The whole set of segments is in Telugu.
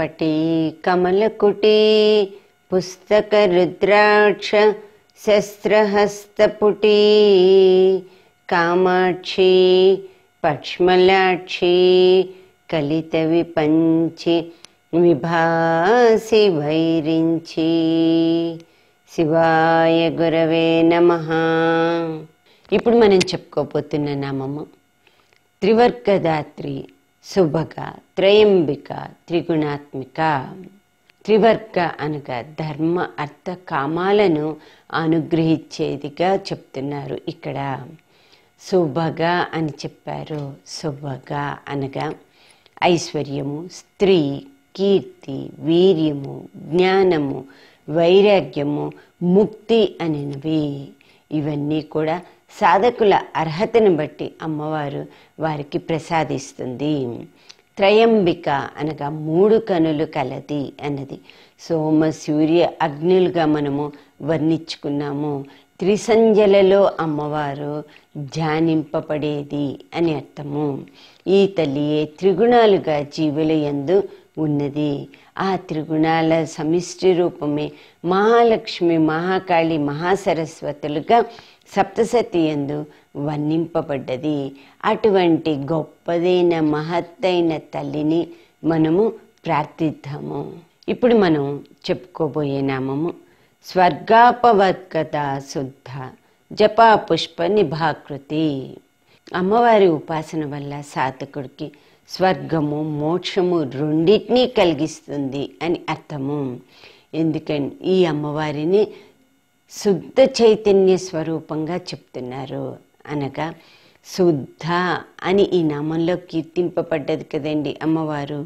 పటి కమలకుటే పుస్తక రుద్రాక్ష శస్త్రహస్తపుటి కామాక్షి పక్ష్మలాక్షి కలిత విపంచి విభాసి వైరించి శివాయ గురవే నమ ఇప్పుడు మనం చెప్పుకోబోతున్న నామము త్రివర్గదాత్రి శుభక త్రయంబిక త్రిగుణాత్మిక త్రివర్గ అనగా ధర్మ అర్థ కామాలను అనుగ్రహించేదిగా చెప్తున్నారు ఇక్కడ శుభగా అని చెప్పారు శుభగా అనగా ఐశ్వర్యము స్త్రీ కీర్తి వీర్యము జ్ఞానము వైరాగ్యము ముక్తి అనేవి ఇవన్నీ కూడా సాధకుల అర్హతను బట్టి అమ్మవారు వారికి ప్రసాదిస్తుంది త్రయంబిక అనగా మూడు కనులు కలది అన్నది సోమ సూర్య అగ్నులుగా మనము వర్ణించుకున్నాము త్రిసంజలలో అమ్మవారు ధ్యానింపబడేది అని అర్థము ఈ తల్లియే త్రిగుణాలుగా జీవుల ఎందు ఉన్నది ఆ త్రిగుణాల సమిష్టి రూపమే మహాలక్ష్మి మహాకాళి మహాసరస్వతులుగా సప్తసతి ఎందు వర్ణింపబడ్డది అటువంటి గొప్పదైన మహత్తైన తల్లిని మనము ప్రార్థిద్దాము ఇప్పుడు మనం చెప్పుకోబోయే నామము స్వర్గాపవర్గత శుద్ధ జపా పుష్ప నిభాకృతి అమ్మవారి ఉపాసన వల్ల సాధకుడికి స్వర్గము మోక్షము రెండింటినీ కలిగిస్తుంది అని అర్థము ఎందుకని ఈ అమ్మవారిని శుద్ధ చైతన్య స్వరూపంగా చెప్తున్నారు అనగా శుద్ధ అని ఈ నామంలో కీర్తింపబడ్డది కదండి అమ్మవారు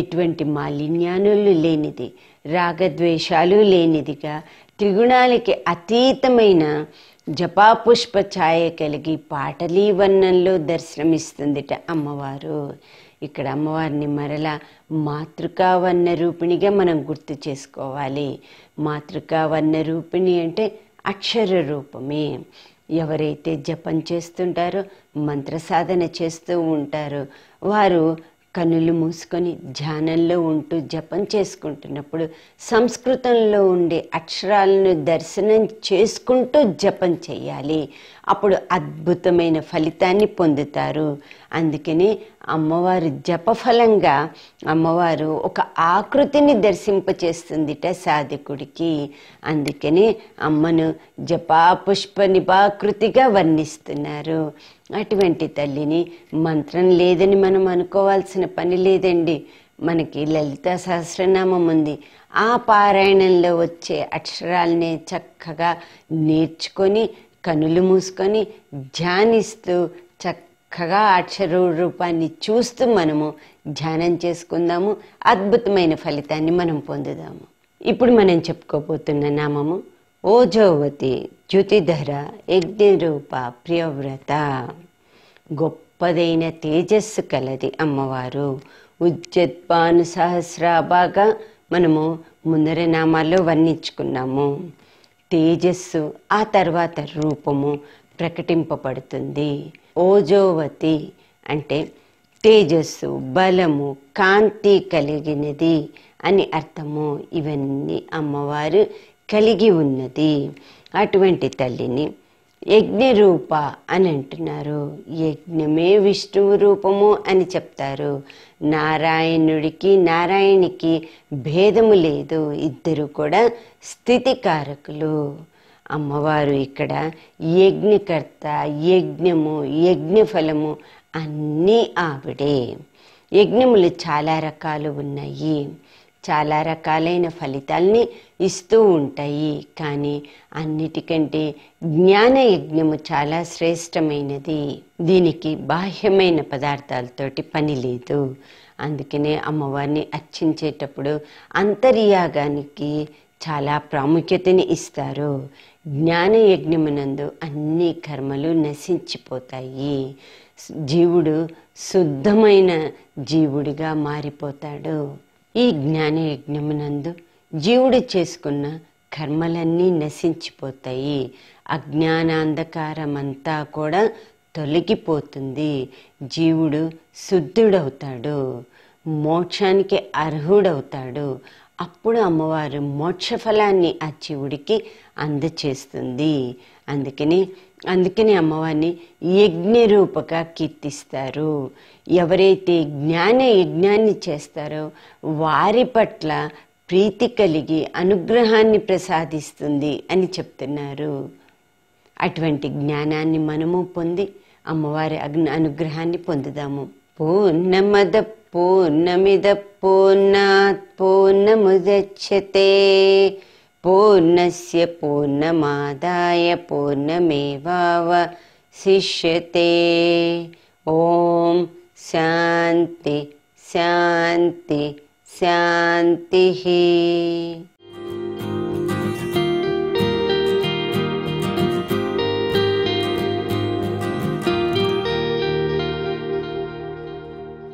ఎటువంటి మాలిన్యానులు లేనిది రాగద్వేషాలు లేనిదిగా త్రిగుణాలకి అతీతమైన జపాపుష్ప ఛాయ కలిగి పాటలీ వర్ణంలో దర్శనమిస్తుందిట అమ్మవారు ఇక్కడ అమ్మవారిని మరలా మాతృకావర్ణ రూపిణిగా మనం గుర్తు చేసుకోవాలి మాతృకావర్ణ రూపిణి అంటే అక్షర రూపమే ఎవరైతే జపం చేస్తుంటారో మంత్ర సాధన చేస్తూ ఉంటారో వారు కనులు మూసుకొని ధ్యానంలో ఉంటూ జపం చేసుకుంటున్నప్పుడు సంస్కృతంలో ఉండే అక్షరాలను దర్శనం చేసుకుంటూ జపం చేయాలి అప్పుడు అద్భుతమైన ఫలితాన్ని పొందుతారు అందుకని అమ్మవారు జపఫలంగా అమ్మవారు ఒక ఆకృతిని దర్శింపచేస్తుందిట సాధకుడికి అందుకని అమ్మను పుష్ప నిపాకృతిగా వర్ణిస్తున్నారు అటువంటి తల్లిని మంత్రం లేదని మనం అనుకోవాల్సిన పని లేదండి మనకి లలిత సహస్రనామం ఉంది ఆ పారాయణంలో వచ్చే అక్షరాలని చక్కగా నేర్చుకొని కనులు మూసుకొని ధ్యానిస్తూ చక్కగా అక్షర రూపాన్ని చూస్తూ మనము ధ్యానం చేసుకుందాము అద్భుతమైన ఫలితాన్ని మనం పొందుదాము ఇప్పుడు మనం చెప్పుకోబోతున్న నామము ఓజోవతి చ్యుతిధర యజ్ఞరూప ప్రియవ్రత గొప్పదైన తేజస్సు కలది అమ్మవారు ఉజ్జద్వాను బాగా మనము ముందర నామాల్లో వర్ణించుకున్నాము తేజస్సు ఆ తర్వాత రూపము ప్రకటింపబడుతుంది ఓజోవతి అంటే తేజస్సు బలము కాంతి కలిగినది అని అర్థము ఇవన్నీ అమ్మవారు కలిగి ఉన్నది అటువంటి తల్లిని యజ్ఞరూప అని అంటున్నారు యజ్ఞమే విష్ణువు రూపము అని చెప్తారు నారాయణుడికి నారాయణికి భేదము లేదు ఇద్దరు కూడా స్థితికారకులు అమ్మవారు ఇక్కడ యజ్ఞకర్త యజ్ఞము యజ్ఞఫలము అన్నీ ఆవిడే యజ్ఞములు చాలా రకాలు ఉన్నాయి చాలా రకాలైన ఫలితాల్ని ఇస్తూ ఉంటాయి కానీ అన్నిటికంటే జ్ఞానయజ్ఞము చాలా శ్రేష్టమైనది దీనికి బాహ్యమైన పదార్థాలతోటి పని లేదు అందుకనే అమ్మవారిని అర్చించేటప్పుడు అంతర్యాగానికి చాలా ప్రాముఖ్యతని ఇస్తారు జ్ఞానయజ్ఞమునందు అన్ని కర్మలు నశించిపోతాయి జీవుడు శుద్ధమైన జీవుడిగా మారిపోతాడు ఈ జ్ఞాన యజ్ఞమునందు జీవుడు చేసుకున్న కర్మలన్నీ నశించిపోతాయి అజ్ఞానాంధకారమంతా కూడా తొలగిపోతుంది జీవుడు శుద్ధుడవుతాడు మోక్షానికి అర్హుడవుతాడు అప్పుడు అమ్మవారు మోక్షఫలాన్ని ఆ జీవుడికి అందచేస్తుంది అందుకని అందుకని అమ్మవారిని యజ్ఞరూపక కీర్తిస్తారు ఎవరైతే జ్ఞాన యజ్ఞాన్ని చేస్తారో వారి పట్ల ప్రీతి కలిగి అనుగ్రహాన్ని ప్రసాదిస్తుంది అని చెప్తున్నారు అటువంటి జ్ఞానాన్ని మనము పొంది అమ్మవారి అనుగ్రహాన్ని పొందుదాము పూర్ణమద పూర్ణమిద పూర్ణాత్ పూర్ణముద్యతే पूर्णस्य पूर्णमादाय पूर्णमेवाव शिष्यते ॐ शान्ति शान्ति शान्तिः